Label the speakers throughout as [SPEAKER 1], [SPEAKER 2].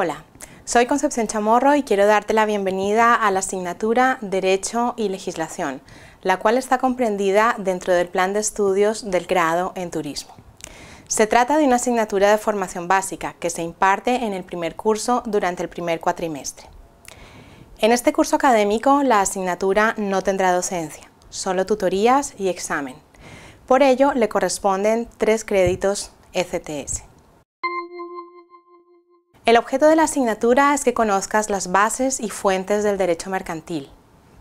[SPEAKER 1] Hola, soy Concepción Chamorro y quiero darte la bienvenida a la asignatura Derecho y Legislación, la cual está comprendida dentro del plan de estudios del grado en Turismo. Se trata de una asignatura de formación básica que se imparte en el primer curso durante el primer cuatrimestre. En este curso académico la asignatura no tendrá docencia, solo tutorías y examen. Por ello le corresponden tres créditos ECTS. El objeto de la asignatura es que conozcas las bases y fuentes del derecho mercantil,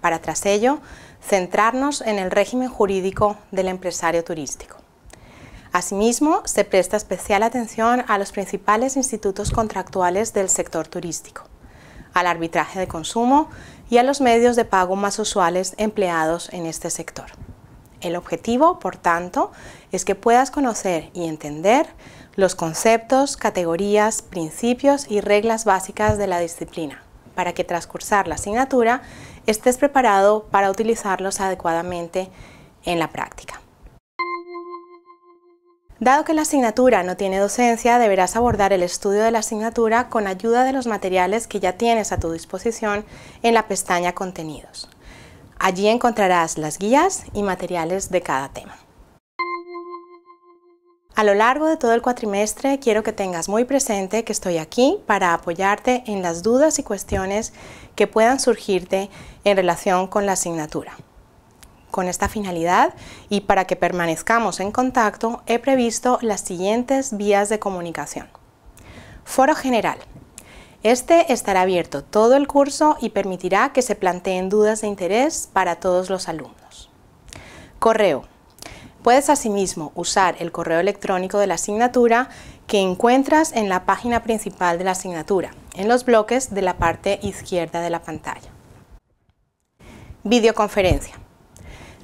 [SPEAKER 1] para tras ello centrarnos en el régimen jurídico del empresario turístico. Asimismo, se presta especial atención a los principales institutos contractuales del sector turístico, al arbitraje de consumo y a los medios de pago más usuales empleados en este sector. El objetivo, por tanto, es que puedas conocer y entender los conceptos, categorías, principios y reglas básicas de la disciplina, para que tras cursar la asignatura estés preparado para utilizarlos adecuadamente en la práctica. Dado que la asignatura no tiene docencia, deberás abordar el estudio de la asignatura con ayuda de los materiales que ya tienes a tu disposición en la pestaña Contenidos. Allí encontrarás las guías y materiales de cada tema. A lo largo de todo el cuatrimestre quiero que tengas muy presente que estoy aquí para apoyarte en las dudas y cuestiones que puedan surgirte en relación con la asignatura. Con esta finalidad y para que permanezcamos en contacto he previsto las siguientes vías de comunicación. Foro general. Este estará abierto todo el curso y permitirá que se planteen dudas de interés para todos los alumnos. Correo Puedes asimismo usar el correo electrónico de la asignatura que encuentras en la página principal de la asignatura, en los bloques de la parte izquierda de la pantalla. Videoconferencia.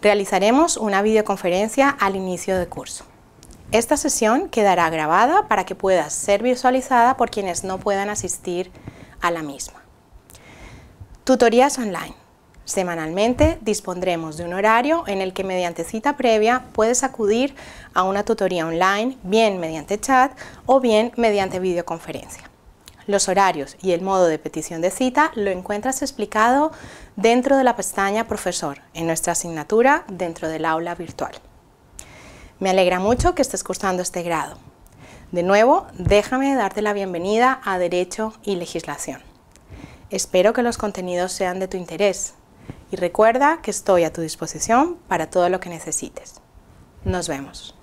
[SPEAKER 1] Realizaremos una videoconferencia al inicio de curso. Esta sesión quedará grabada para que pueda ser visualizada por quienes no puedan asistir a la misma. Tutorías online. Semanalmente dispondremos de un horario en el que mediante cita previa puedes acudir a una tutoría online, bien mediante chat o bien mediante videoconferencia. Los horarios y el modo de petición de cita lo encuentras explicado dentro de la pestaña Profesor, en nuestra asignatura dentro del aula virtual. Me alegra mucho que estés cursando este grado. De nuevo, déjame darte la bienvenida a Derecho y Legislación. Espero que los contenidos sean de tu interés y recuerda que estoy a tu disposición para todo lo que necesites. Nos vemos.